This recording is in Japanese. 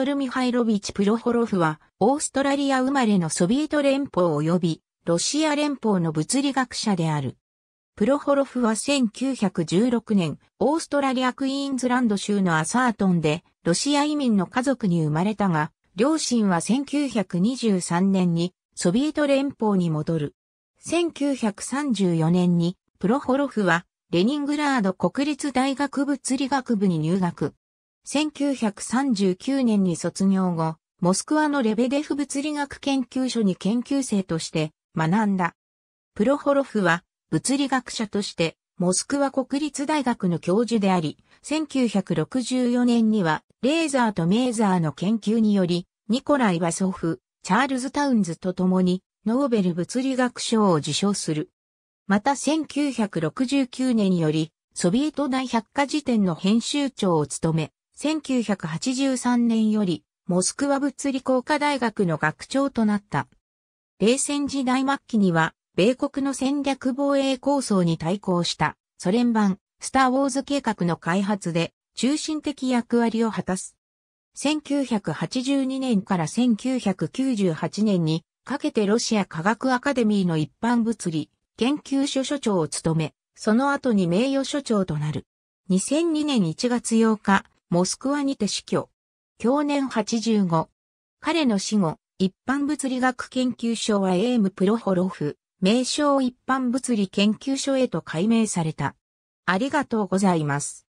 トル・ミハイロビチ・プロホロフは、オーストラリア生まれのソビエト連邦及び、ロシア連邦の物理学者である。プロホロフは1916年、オーストラリアクイーンズランド州のアサートンで、ロシア移民の家族に生まれたが、両親は1923年にソビエト連邦に戻る。1934年にプロホロフはレニングラード国立大学物理学部に入学。1939年に卒業後、モスクワのレベデフ物理学研究所に研究生として学んだ。プロホロフは物理学者としてモスクワ国立大学の教授であり、1964年にはレーザーとメーザーの研究により、ニコライ・はソフ、チャールズ・タウンズと共にノーベル物理学賞を受賞する。また1969年よりソビエト大百科事典の編集長を務め、1983年より、モスクワ物理工科大学の学長となった。冷戦時代末期には、米国の戦略防衛構想に対抗したソ連版スター・ウォーズ計画の開発で中心的役割を果たす。1982年から1998年にかけてロシア科学アカデミーの一般物理研究所所長を務め、その後に名誉所長となる。2002年1月8日、モスクワにて死去。享年85。彼の死後、一般物理学研究所はエーム・プロホロフ、名称一般物理研究所へと改名された。ありがとうございます。